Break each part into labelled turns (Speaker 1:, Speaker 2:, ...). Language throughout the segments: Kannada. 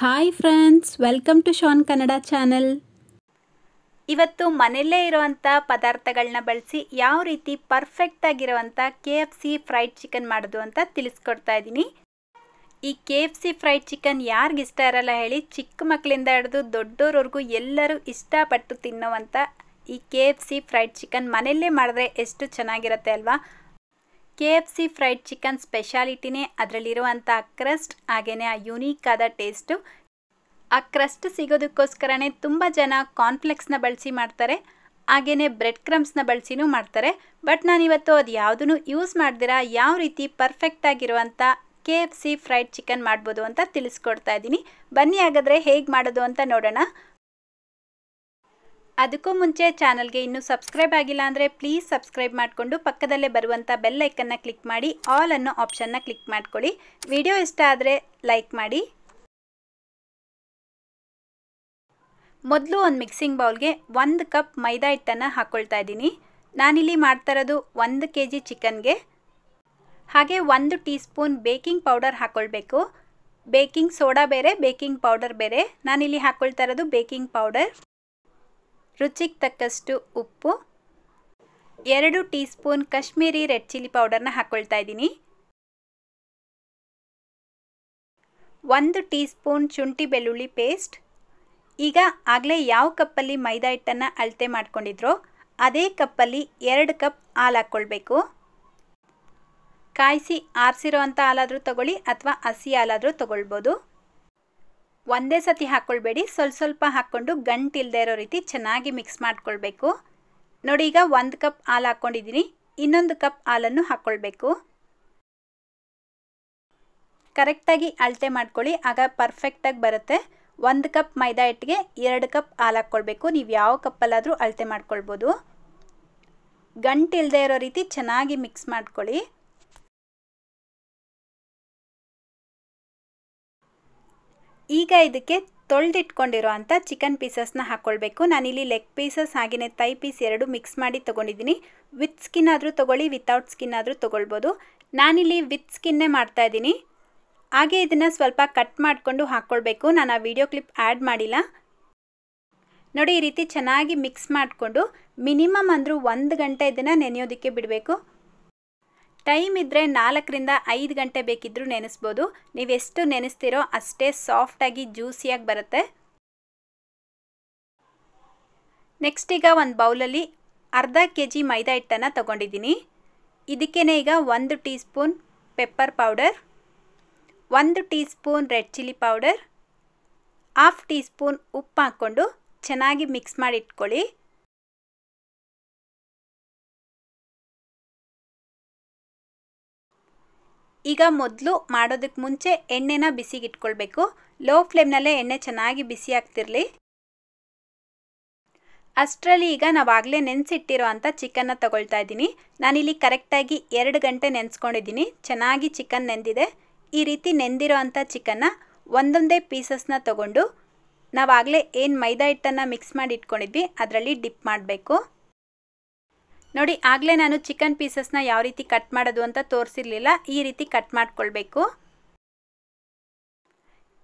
Speaker 1: hi friends welcome to Shaan Kannada channel ಇವತ್ತು ಮನೆಯಲ್ಲೇ ಇರುವಂಥ ಪದಾರ್ಥಗಳನ್ನ ಬಳಸಿ ಯಾವ ರೀತಿ ಪರ್ಫೆಕ್ಟಾಗಿರೋವಂಥ K F C fried chicken ಮಾಡೋದು ಅಂತ ತಿಳಿಸ್ಕೊಡ್ತಾ ಇದ್ದೀನಿ ಈ K F C fried chicken ಯಾರಿಗಿಷ್ಟ ಇರಲ್ಲ ಹೇಳಿ ಚಿಕ್ಕ ಮಕ್ಕಳಿಂದ ಹಿಡಿದು ದೊಡ್ಡವ್ರವರೆಗೂ ಎಲ್ಲರೂ ಇಷ್ಟಪಟ್ಟು ತಿನ್ನೋವಂಥ ಈ K F C fried chicken ಮನೆಯಲ್ಲೇ ಮಾಡಿದ್ರೆ ಎಷ್ಟು ಚೆನ್ನಾಗಿರುತ್ತೆ ಅಲ್ವಾ K F C fried chicken ಸ್ಪೆಷಾಲಿಟಿನೇ ಅದರಲ್ಲಿರುವಂಥ ಕ್ರಸ್ಟ್ ಹಾಗೆಯೇ ಆ ಯುನೀಕ್ ಆದ ಟೇಸ್ಟು ಆ ಕ್ರಸ್ಟ್ ಸಿಗೋದಕ್ಕೋಸ್ಕರನೇ ತುಂಬ ಜನ ಕಾರ್ನ್ಫ್ಲೆಕ್ಸ್ನ ಬಳಸಿ ಮಾಡ್ತಾರೆ ಹಾಗೆಯೇ ಬ್ರೆಡ್ ಕ್ರಮ್ಸ್ನ ಬಳಸಿನೂ ಮಾಡ್ತಾರೆ ಬಟ್ ನಾನಿವತ್ತು ಅದು ಯಾವುದೂ ಯೂಸ್ ಮಾಡ್ದಿರಾ ಯಾವ ರೀತಿ ಪರ್ಫೆಕ್ಟಾಗಿರುವಂಥ K F C fried chicken ಮಾಡ್ಬೋದು ಅಂತ ತಿಳಿಸ್ಕೊಡ್ತಾ ಇದ್ದೀನಿ ಬನ್ನಿ ಹಾಗಾದರೆ ಹೇಗೆ ಮಾಡೋದು ಅಂತ ನೋಡೋಣ ಅದಕ್ಕೂ ಮುಂಚೆ ಚಾನಲ್ಗೆ ಇನ್ನೂ ಸಬ್ಸ್ಕ್ರೈಬ್ ಆಗಿಲ್ಲ ಅಂದರೆ ಪ್ಲೀಸ್ ಸಬ್ಸ್ಕ್ರೈಬ್ ಮಾಡಿಕೊಂಡು ಪಕ್ಕದಲ್ಲೇ ಬರುವಂಥ ಬೆಲ್ಲೈಕನ್ನ ಕ್ಲಿಕ್ ಮಾಡಿ ಆಲ್ ಅನ್ನೋ ಆಪ್ಷನ್ನ ಕ್ಲಿಕ್ ಮಾಡ್ಕೊಳ್ಳಿ ವಿಡಿಯೋ ಇಷ್ಟ ಆದರೆ ಲೈಕ್ ಮಾಡಿ ಮೊದಲು ಒಂದು ಮಿಕ್ಸಿಂಗ್ ಬೌಲ್ಗೆ ಒಂದು ಕಪ್ ಮೈದಾ ಹಿಟ್ಟನ್ನು ಹಾಕ್ಕೊಳ್ತಾ ಇದ್ದೀನಿ ನಾನಿಲ್ಲಿ ಮಾಡ್ತಾ ಇರೋದು ಒಂದು ಕೆ ಜಿ ಚಿಕನ್ಗೆ ಹಾಗೆ ಒಂದು ಟೀ ಸ್ಪೂನ್ ಬೇಕಿಂಗ್ ಪೌಡರ್ ಹಾಕ್ಕೊಳ್ಬೇಕು ಬೇಕಿಂಗ್ ಸೋಡಾ ಬೇರೆ ಬೇಕಿಂಗ್ ಪೌಡರ್ ಬೇರೆ ನಾನಿಲ್ಲಿ ಹಾಕ್ಕೊಳ್ತಾ ಇರೋದು ಬೇಕಿಂಗ್ ಪೌಡರ್ ರುಚಿಗೆ ತಕ್ಕಷ್ಟು ಉಪ್ಪು ಎರಡು teaspoon Kashmiri red chilli ಪೌಡರ್ನ ಹಾಕ್ಕೊಳ್ತಾ ಇದ್ದೀನಿ ಒಂದು ಟೀ ಸ್ಪೂನ್ ಶುಂಠಿ ಬೆಳ್ಳುಳ್ಳಿ ಪೇಸ್ಟ್ ಈಗ ಆಗಲೇ ಯಾವ ಕಪ್ಪಲ್ಲಿ ಮೈದಾ ಹಿಟ್ಟನ್ನು ಅಳತೆ ಮಾಡ್ಕೊಂಡಿದ್ರೋ ಅದೇ ಕಪ್ಪಲ್ಲಿ ಎರಡು ಕಪ್ ಹಾಲು ಹಾಕ್ಕೊಳ್ಬೇಕು ಕಾಯಿಸಿ ಆರಿಸಿರೋ ಅಂಥ ಹಾಲಾದರೂ ತಗೊಳ್ಳಿ ಅಥವಾ ಹಸಿ ಹಾಲಾದರೂ ತಗೊಳ್ಬೋದು ಒಂದೇ ಸತಿ ಹಾಕ್ಕೊಳ್ಬೇಡಿ ಸ್ವಲ್ಪ ಸ್ವಲ್ಪ ಹಾಕ್ಕೊಂಡು ಗಂಟು ಇಲ್ಲದೆ ಇರೋ ರೀತಿ ಚೆನ್ನಾಗಿ ಮಿಕ್ಸ್ ಮಾಡ್ಕೊಳ್ಬೇಕು ನೋಡಿ ಈಗ ಒಂದು ಕಪ್ ಹಾಲು ಹಾಕ್ಕೊಂಡಿದ್ದೀನಿ ಇನ್ನೊಂದು ಕಪ್ ಹಾಲನ್ನು ಹಾಕ್ಕೊಳ್ಬೇಕು ಕರೆಕ್ಟಾಗಿ ಅಳತೆ ಮಾಡ್ಕೊಳ್ಳಿ ಆಗ ಪರ್ಫೆಕ್ಟಾಗಿ ಬರುತ್ತೆ ಒಂದು ಕಪ್ ಮೈದಾ ಹಿಟ್ಟಿಗೆ ಎರಡು ಕಪ್ ಹಾಲು ಹಾಕ್ಕೊಳ್ಬೇಕು ನೀವು ಯಾವ ಕಪ್ಪಲ್ಲಾದರೂ ಅಳತೆ ಮಾಡ್ಕೊಳ್ಬೋದು ಗಂಟು ಇಲ್ಲದೆ ಇರೋ ರೀತಿ ಚೆನ್ನಾಗಿ ಮಿಕ್ಸ್ ಮಾಡ್ಕೊಳ್ಳಿ ಈಗ ಇದಕ್ಕೆ ತೊಳೆದಿಟ್ಕೊಂಡಿರೋ ಅಂಥ ಚಿಕನ್ ಪೀಸಸ್ನ ಹಾಕ್ಕೊಳ್ಬೇಕು ನಾನಿಲ್ಲಿ ಲೆಗ್ ಪೀಸಸ್ ಹಾಗೆಯೇ ತೈ ಪೀಸ್ ಎರಡು ಮಿಕ್ಸ್ ಮಾಡಿ ತೊಗೊಂಡಿದ್ದೀನಿ ವಿತ್ ಸ್ಕಿನ್ ಆದರೂ ತೊಗೊಳ್ಳಿ ವಿತೌಟ್ ಸ್ಕಿನ್ ಆದರೂ ತೊಗೊಳ್ಬೋದು ನಾನಿಲ್ಲಿ ವಿತ್ ಸ್ಕಿನ್ನೇ ಇದ್ದೀನಿ ಹಾಗೆ ಇದನ್ನು ಸ್ವಲ್ಪ ಕಟ್ ಮಾಡಿಕೊಂಡು ಹಾಕ್ಕೊಳ್ಬೇಕು ನಾನು ಆ ವಿಡಿಯೋ ಕ್ಲಿಪ್ ಆ್ಯಡ್ ಮಾಡಿಲ್ಲ ನೋಡಿ ಈ ರೀತಿ ಚೆನ್ನಾಗಿ ಮಿಕ್ಸ್ ಮಾಡಿಕೊಂಡು ಮಿನಿಮಮ್ ಅಂದರೂ ಒಂದು ಗಂಟೆ ಇದನ್ನು ನೆನೆಯೋದಕ್ಕೆ ಬಿಡಬೇಕು ಟೈಮ್ ಇದ್ದರೆ ನಾಲ್ಕರಿಂದ ಐದು ಗಂಟೆ ಬೇಕಿದ್ದರೂ ನೆನೆಸ್ಬೋದು ನೀವೆಷ್ಟು ನೆನೆಸ್ತೀರೋ ಅಷ್ಟೇ ಸಾಫ್ಟಾಗಿ ಜ್ಯೂಸಿಯಾಗಿ ಬರುತ್ತೆ ನೆಕ್ಸ್ಟ್ ಈಗ ಒಂದು ಬೌಲಲ್ಲಿ ಅರ್ಧ ಕೆ ಜಿ ಮೈದಾ ಹಿಟ್ಟನ್ನು ತೊಗೊಂಡಿದ್ದೀನಿ ಇದಕ್ಕೇ ಈಗ ಒಂದು ಟೀ ಸ್ಪೂನ್ ಪೆಪ್ಪರ್ ಪೌಡರ್ ಒಂದು teaspoon red chilli powder half teaspoon ಉಪ್ಪು ಹಾಕ್ಕೊಂಡು ಚೆನ್ನಾಗಿ ಮಿಕ್ಸ್ ಮಾಡಿ ಇಟ್ಕೊಳ್ಳಿ ಈಗ ಮೊದಲು ಮಾಡೋದಕ್ಕೆ ಮುಂಚೆ ಎಣ್ಣೆನ ಬಿಸಿಗೆ ಇಟ್ಕೊಳ್ಬೇಕು ಲೋ ಫ್ಲೇಮ್ನಲ್ಲೇ ಎಣ್ಣೆ ಚೆನ್ನಾಗಿ ಬಿಸಿ ಆಗ್ತಿರಲಿ ಅಷ್ಟರಲ್ಲಿ ಈಗ ನಾವಾಗಲೇ ನೆನೆಸಿಟ್ಟಿರೋ ಅಂಥ ಚಿಕನ್ನ ತಗೊಳ್ತಾ ಇದ್ದೀನಿ ನಾನಿಲ್ಲಿ ಕರೆಕ್ಟಾಗಿ ಎರಡು ಗಂಟೆ ನೆನೆಸ್ಕೊಂಡಿದ್ದೀನಿ ಚೆನ್ನಾಗಿ ಚಿಕನ್ ನೆಂದಿದೆ ಈ ರೀತಿ ನೆಂದಿರೋ ಅಂಥ ಚಿಕನ್ನ ಒಂದೊಂದೇ ಪೀಸಸ್ನ ತಗೊಂಡು ನಾವಾಗಲೇ ಏನು ಮೈದಾ ಹಿಟ್ಟನ್ನು ಮಿಕ್ಸ್ ಮಾಡಿ ಇಟ್ಕೊಂಡಿದ್ವಿ ಅದರಲ್ಲಿ ಡಿಪ್ ಮಾಡಬೇಕು ನೋಡಿ ಆಗಲೇ ನಾನು ಚಿಕನ್ ಪೀಸಸ್ನ ಯಾವ ರೀತಿ ಕಟ್ ಮಾಡೋದು ಅಂತ ತೋರಿಸಿರ್ಲಿಲ್ಲ ಈ ರೀತಿ ಕಟ್ ಮಾಡಿಕೊಳ್ಬೇಕು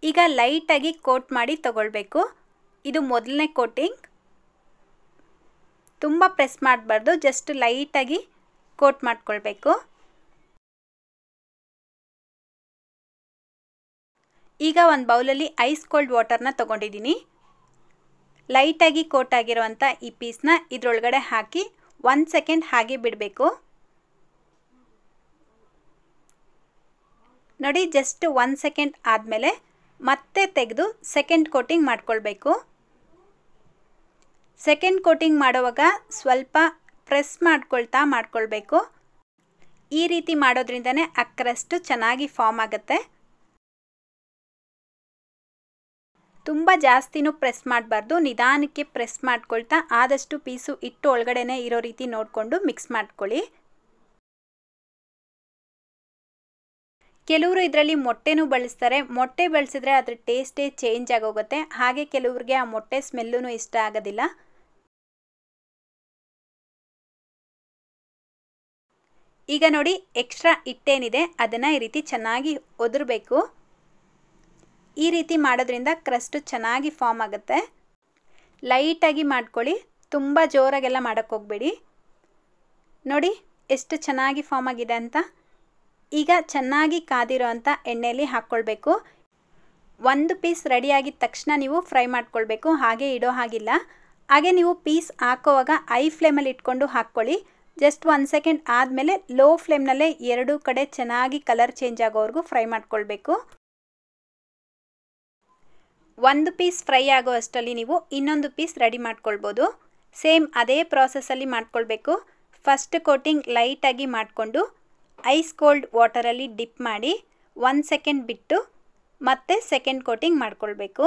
Speaker 1: ಈಗ ಲೈಟಾಗಿ ಕೋಟ್ ಮಾಡಿ ತಗೊಳ್ಬೇಕು ಇದು ಮೊದಲನೇ ಕೋಟಿಂಗ್ ತುಂಬ ಪ್ರೆಸ್ ಮಾಡಬಾರ್ದು ಜಸ್ಟ್ ಲೈಟಾಗಿ ಕೋಟ್ ಮಾಡಿಕೊಳ್ಬೇಕು ಈಗ ಒಂದು ಬೌಲಲ್ಲಿ ಐಸ್ ಕೋಲ್ಡ್ ವಾಟರ್ನ ತೊಗೊಂಡಿದ್ದೀನಿ ಲೈಟಾಗಿ ಕೋಟ್ ಆಗಿರುವಂಥ ಈ ಪೀಸ್ನ ಇದರೊಳಗಡೆ ಹಾಕಿ ಒನ್ ಸೆಕೆಂಡ್ ಹಾಗೆ ಬಿಡಬೇಕು ನೋಡಿ ಜಸ್ಟ್ ಒನ್ ಸೆಕೆಂಡ್ ಆದಮೇಲೆ ಮತ್ತೆ ತೆಗೆದು ಸೆಕೆಂಡ್ ಕೋಟಿಂಗ್ ಮಾಡ್ಕೊಳ್ಬೇಕು ಸೆಕೆಂಡ್ ಕೋಟಿಂಗ್ ಮಾಡುವಾಗ ಸ್ವಲ್ಪ ಪ್ರೆಸ್ ಮಾಡ್ಕೊಳ್ತಾ ಮಾಡ್ಕೊಳ್ಬೇಕು ಈ ರೀತಿ ಮಾಡೋದ್ರಿಂದನೇ ಅಕ್ಕರಷ್ಟು ಚೆನ್ನಾಗಿ ಫಾರ್ಮ್ ಆಗುತ್ತೆ ತುಂಬ ಜಾಸ್ತಿನೂ ಪ್ರೆಸ್ ಮಾಡಬಾರ್ದು ನಿಧಾನಕ್ಕೆ ಪ್ರೆಸ್ ಮಾಡ್ಕೊಳ್ತಾ ಆದಷ್ಟು ಪೀಸು ಇಟ್ಟು ಒಳಗಡೆನೇ ಇರೋ ರೀತಿ ನೋಡಿಕೊಂಡು ಮಿಕ್ಸ್ ಮಾಡ್ಕೊಳ್ಳಿ ಕೆಲವರು ಇದರಲ್ಲಿ ಮೊಟ್ಟೆನೂ ಬಳಸ್ತಾರೆ ಮೊಟ್ಟೆ ಬಳಸಿದ್ರೆ ಅದ್ರ ಟೇಸ್ಟೇ ಚೇಂಜ್ ಆಗೋಗುತ್ತೆ ಹಾಗೆ ಕೆಲವ್ರಿಗೆ ಆ ಮೊಟ್ಟೆ ಸ್ಮೆಲ್ಲೂ ಇಷ್ಟ ಆಗೋದಿಲ್ಲ ಈಗ ನೋಡಿ ಎಕ್ಸ್ಟ್ರಾ ಹಿಟ್ಟೇನಿದೆ ಅದನ್ನು ಈ ರೀತಿ ಚೆನ್ನಾಗಿ ಒದರಬೇಕು ಈ ರೀತಿ ಮಾಡೋದ್ರಿಂದ ಕ್ರಸ್ಟು ಚೆನ್ನಾಗಿ ಫಾರ್ಮ್ ಆಗುತ್ತೆ ಲೈಟಾಗಿ ಮಾಡ್ಕೊಳ್ಳಿ ತುಂಬ ಜೋರಾಗೆಲ್ಲ ಮಾಡೋಕ್ಕೆ ಹೋಗ್ಬೇಡಿ ನೋಡಿ ಎಷ್ಟು ಚೆನ್ನಾಗಿ ಫಾರ್ಮ್ ಆಗಿದೆ ಅಂತ ಈಗ ಚೆನ್ನಾಗಿ ಕಾದಿರೋ ಅಂಥ ಎಣ್ಣೆಯಲ್ಲಿ ಹಾಕ್ಕೊಳ್ಬೇಕು ಒಂದು ಪೀಸ್ ರೆಡಿ ಆಗಿದ ತಕ್ಷಣ ನೀವು ಫ್ರೈ ಮಾಡ್ಕೊಳ್ಬೇಕು ಹಾಗೆ ಇಡೋ ಹಾಗಿಲ್ಲ ಹಾಗೆ ನೀವು ಪೀಸ್ ಹಾಕೋವಾಗ ಐ ಫ್ಲೇಮಲ್ಲಿ ಇಟ್ಕೊಂಡು ಹಾಕ್ಕೊಳ್ಳಿ ಜಸ್ಟ್ ಒಂದು ಸೆಕೆಂಡ್ ಆದಮೇಲೆ ಲೋ ಫ್ಲೇಮ್ನಲ್ಲೇ ಎರಡೂ ಕಡೆ ಚೆನ್ನಾಗಿ ಕಲರ್ ಚೇಂಜ್ ಆಗೋವರೆಗೂ ಫ್ರೈ ಮಾಡ್ಕೊಳ್ಬೇಕು ಒಂದು ಪೀಸ್ ಫ್ರೈ ಆಗೋ ಅಷ್ಟರಲ್ಲಿ ನೀವು ಇನ್ನೊಂದು ಪೀಸ್ ರೆಡಿ ಮಾಡ್ಕೊಳ್ಬೋದು ಸೇಮ್ ಅದೇ ಪ್ರಾಸೆಸ್ಸಲ್ಲಿ ಮಾಡ್ಕೊಳ್ಬೇಕು ಫಸ್ಟ್ ಕೋಟಿಂಗ್ ಲೈಟಾಗಿ ಮಾಡಿಕೊಂಡು ಐಸ್ ಕೋಲ್ಡ್ ವಾಟರಲ್ಲಿ ಡಿಪ್ ಮಾಡಿ ಒನ್ ಸೆಕೆಂಡ್ ಬಿಟ್ಟು ಮತ್ತೆ ಸೆಕೆಂಡ್ ಕೋಟಿಂಗ್ ಮಾಡ್ಕೊಳ್ಬೇಕು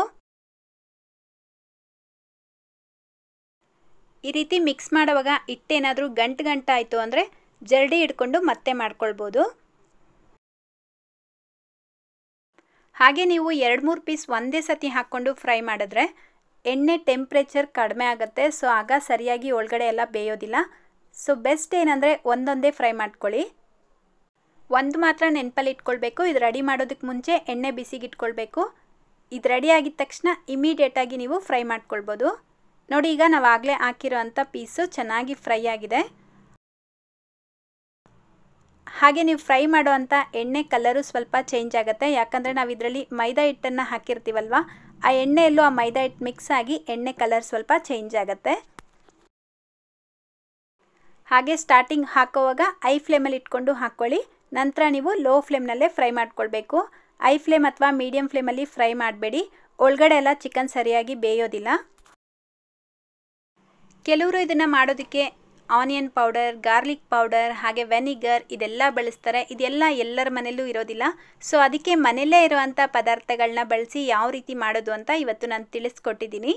Speaker 1: ಈ ರೀತಿ ಮಿಕ್ಸ್ ಮಾಡುವಾಗ ಹಿಟ್ಟೇನಾದರೂ ಗಂಟು ಗಂಟಾಯಿತು ಅಂದರೆ ಜರಡಿ ಹಿಡ್ಕೊಂಡು ಮತ್ತೆ ಮಾಡ್ಕೊಳ್ಬೋದು ಹಾಗೆ ನೀವು ಎರಡು ಮೂರು ಪೀಸ್ ಒಂದೇ ಸತಿ ಹಾಕ್ಕೊಂಡು ಫ್ರೈ ಮಾಡಿದ್ರೆ ಎಣ್ಣೆ ಟೆಂಪ್ರೇಚರ್ ಕಡಿಮೆ ಆಗುತ್ತೆ ಸೊ ಆಗ ಸರಿಯಾಗಿ ಒಳಗಡೆ ಎಲ್ಲ ಬೇಯೋದಿಲ್ಲ ಸೊ ಬೆಸ್ಟ್ ಏನಂದರೆ ಒಂದೊಂದೇ ಫ್ರೈ ಮಾಡ್ಕೊಳ್ಳಿ ಒಂದು ಮಾತ್ರ ನೆನಪಲ್ಲಿ ಇಟ್ಕೊಳ್ಬೇಕು ಇದು ರೆಡಿ ಮಾಡೋದಕ್ಕೆ ಮುಂಚೆ ಎಣ್ಣೆ ಬಿಸಿಗಿಟ್ಕೊಳ್ಬೇಕು ಇದು ರೆಡಿ ಆಗಿದ ತಕ್ಷಣ ಇಮಿಡಿಯೇಟಾಗಿ ನೀವು ಫ್ರೈ ಮಾಡ್ಕೊಳ್ಬೋದು ನೋಡಿ ಈಗ ನಾವು ಆಗಲೇ ಹಾಕಿರೋ ಅಂಥ ಪೀಸು ಚೆನ್ನಾಗಿ ಫ್ರೈ ಆಗಿದೆ ಹಾಗೆ ನೀವು ಫ್ರೈ ಮಾಡುವಂಥ ಎಣ್ಣೆ ಕಲರು ಸ್ವಲ್ಪ ಚೇಂಜ್ ಆಗುತ್ತೆ ಯಾಕಂದರೆ ನಾವು ಇದರಲ್ಲಿ ಮೈದಾ ಹಿಟ್ಟನ್ನು ಹಾಕಿರ್ತೀವಲ್ವಾ ಆ ಎಣ್ಣೆಯಲ್ಲೂ ಆ ಮೈದಾ ಹಿಟ್ಟು ಮಿಕ್ಸ್ ಆಗಿ ಎಣ್ಣೆ ಕಲರ್ ಸ್ವಲ್ಪ ಚೇಂಜ್ ಆಗುತ್ತೆ ಹಾಗೆ ಸ್ಟಾರ್ಟಿಂಗ್ ಹಾಕೋವಾಗ ಐ ಫ್ಲೇಮಲ್ಲಿ ಇಟ್ಕೊಂಡು ಹಾಕ್ಕೊಳ್ಳಿ ನಂತರ ನೀವು ಲೋ ಫ್ಲೇಮ್ನಲ್ಲೇ ಫ್ರೈ ಮಾಡ್ಕೊಳ್ಬೇಕು ಐ ಫ್ಲೇಮ್ ಅಥವಾ ಮೀಡಿಯಂ ಫ್ಲೇಮಲ್ಲಿ ಫ್ರೈ ಮಾಡಬೇಡಿ ಒಳಗಡೆ ಎಲ್ಲ ಚಿಕನ್ ಸರಿಯಾಗಿ ಬೇಯೋದಿಲ್ಲ ಕೆಲವರು ಇದನ್ನು ಮಾಡೋದಕ್ಕೆ ಆನಿಯನ್ ಪೌಡರ್ ಗಾರ್ಲಿಕ್ ಪೌಡರ್ ಹಾಗೆ ವೆನಿಗರ್ ಇದೆಲ್ಲ ಬಳಸ್ತಾರೆ ಇದೆಲ್ಲ ಎಲ್ಲರ ಮನೆಯಲ್ಲೂ ಇರೋದಿಲ್ಲ ಸೊ ಅದಕ್ಕೆ ಮನೆಯಲ್ಲೇ ಇರುವಂಥ ಪದಾರ್ಥಗಳನ್ನ ಬಳಸಿ ಯಾವ ರೀತಿ ಮಾಡೋದು ಅಂತ ಇವತ್ತು ನಾನು ತಿಳಿಸ್ಕೊಟ್ಟಿದ್ದೀನಿ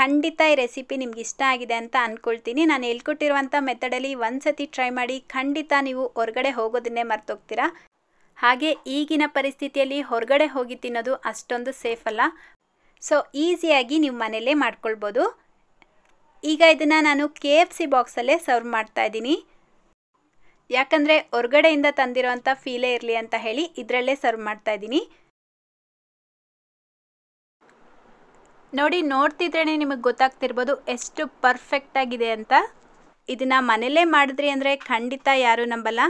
Speaker 1: ಖಂಡಿತ ಈ ರೆಸಿಪಿ ನಿಮ್ಗೆ ಇಷ್ಟ ಆಗಿದೆ ಅಂತ ಅಂದ್ಕೊಳ್ತೀನಿ ನಾನು ಹೇಳ್ಕೊಟ್ಟಿರುವಂಥ ಮೆಥಡಲ್ಲಿ ಒಂದು ಸತಿ ಟ್ರೈ ಮಾಡಿ ಖಂಡಿತ ನೀವು ಹೊರಗಡೆ ಹೋಗೋದನ್ನೇ ಮರ್ತೋಗ್ತೀರಾ ಹಾಗೆ ಈಗಿನ ಪರಿಸ್ಥಿತಿಯಲ್ಲಿ ಹೊರಗಡೆ ಹೋಗಿ ತಿನ್ನೋದು ಅಷ್ಟೊಂದು ಸೇಫ್ ಅಲ್ಲ ಸೊ ಈಸಿಯಾಗಿ ನೀವು ಮನೆಯಲ್ಲೇ ಮಾಡ್ಕೊಳ್ಬೋದು ಈಗ ಇದನ್ನು ನಾನು ಕೆ ಎಫ್ ಸಿ ಬಾಕ್ಸಲ್ಲೇ ಸರ್ವ್ ಮಾಡ್ತಾ ಇದ್ದೀನಿ ಯಾಕಂದರೆ ಹೊರಗಡೆಯಿಂದ ತಂದಿರೋವಂಥ ಫೀಲೇ ಇರಲಿ ಅಂತ ಹೇಳಿ ಇದರಲ್ಲೇ ಸರ್ವ್ ಮಾಡ್ತಾ ಇದ್ದೀನಿ ನೋಡಿ ನೋಡ್ತಿದ್ರೇ ನಿಮಗೆ ಗೊತ್ತಾಗ್ತಿರ್ಬೋದು ಎಷ್ಟು ಪರ್ಫೆಕ್ಟಾಗಿದೆ ಅಂತ ಇದನ್ನು ಮನೇಲೇ ಮಾಡಿದ್ರಿ ಅಂದರೆ ಖಂಡಿತ ಯಾರೂ ನಂಬಲ್ಲ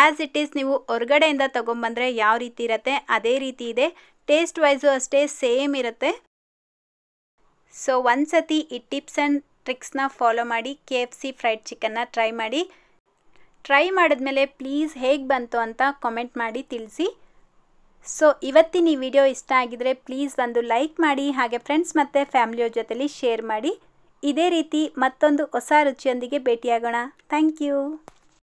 Speaker 1: ಆ್ಯಸ್ ಇಟ್ ಈಸ್ ನೀವು ಹೊರಗಡೆಯಿಂದ ತೊಗೊಂಬಂದರೆ ಯಾವ ರೀತಿ ಇರುತ್ತೆ ಅದೇ ರೀತಿ ಇದೆ ಟೇಸ್ಟ್ ವೈಸು ಅಷ್ಟೇ ಸೇಮ್ ಇರುತ್ತೆ ಸೊ ಒಂದು ಸತಿ ಈ ಟಿಪ್ಸ್ ಆ್ಯಂಡ್ ಟ್ರಿಕ್ಸ್ನ ಫಾಲೋ ಮಾಡಿ ಕೆ ಎಫ್ ಸಿ ಫ್ರೈಡ್ ಚಿಕನ್ನ ಟ್ರೈ ಮಾಡಿ ಟ್ರೈ ಮಾಡಿದ್ಮೇಲೆ ಪ್ಲೀಸ್ ಹೇಗೆ ಬಂತು ಅಂತ ಕಾಮೆಂಟ್ ಮಾಡಿ ತಿಳಿಸಿ ಸೊ ಇವತ್ತಿನ ಈ ವಿಡಿಯೋ ಇಷ್ಟ ಆಗಿದರೆ ಪ್ಲೀಸ್ ಒಂದು ಲೈಕ್ ಮಾಡಿ ಹಾಗೆ ಫ್ರೆಂಡ್ಸ್ ಮತ್ತು ಫ್ಯಾಮಿಲಿಯವ್ರ ಜೊತೆಲಿ ಶೇರ್ ಮಾಡಿ ಇದೇ ರೀತಿ ಮತ್ತೊಂದು ಹೊಸ ರುಚಿಯೊಂದಿಗೆ ಭೇಟಿಯಾಗೋಣ ಥ್ಯಾಂಕ್ ಯು